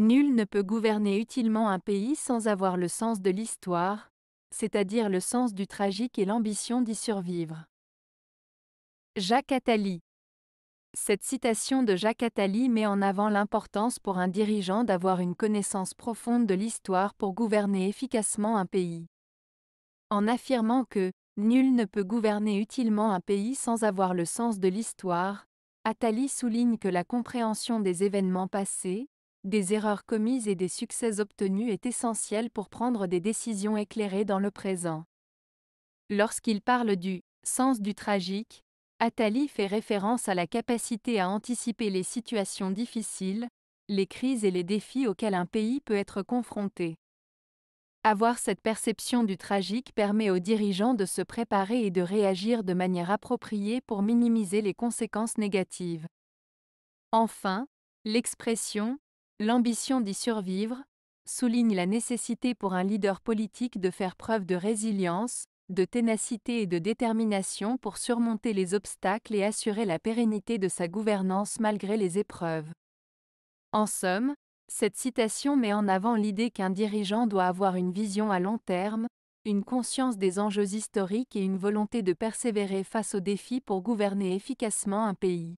Nul ne peut gouverner utilement un pays sans avoir le sens de l'histoire, c'est-à-dire le sens du tragique et l'ambition d'y survivre. Jacques Attali Cette citation de Jacques Attali met en avant l'importance pour un dirigeant d'avoir une connaissance profonde de l'histoire pour gouverner efficacement un pays. En affirmant que Nul ne peut gouverner utilement un pays sans avoir le sens de l'histoire, Attali souligne que la compréhension des événements passés, des erreurs commises et des succès obtenus est essentiel pour prendre des décisions éclairées dans le présent. Lorsqu'il parle du sens du tragique, Attali fait référence à la capacité à anticiper les situations difficiles, les crises et les défis auxquels un pays peut être confronté. Avoir cette perception du tragique permet aux dirigeants de se préparer et de réagir de manière appropriée pour minimiser les conséquences négatives. Enfin, l'expression L'ambition d'y survivre souligne la nécessité pour un leader politique de faire preuve de résilience, de ténacité et de détermination pour surmonter les obstacles et assurer la pérennité de sa gouvernance malgré les épreuves. En somme, cette citation met en avant l'idée qu'un dirigeant doit avoir une vision à long terme, une conscience des enjeux historiques et une volonté de persévérer face aux défis pour gouverner efficacement un pays.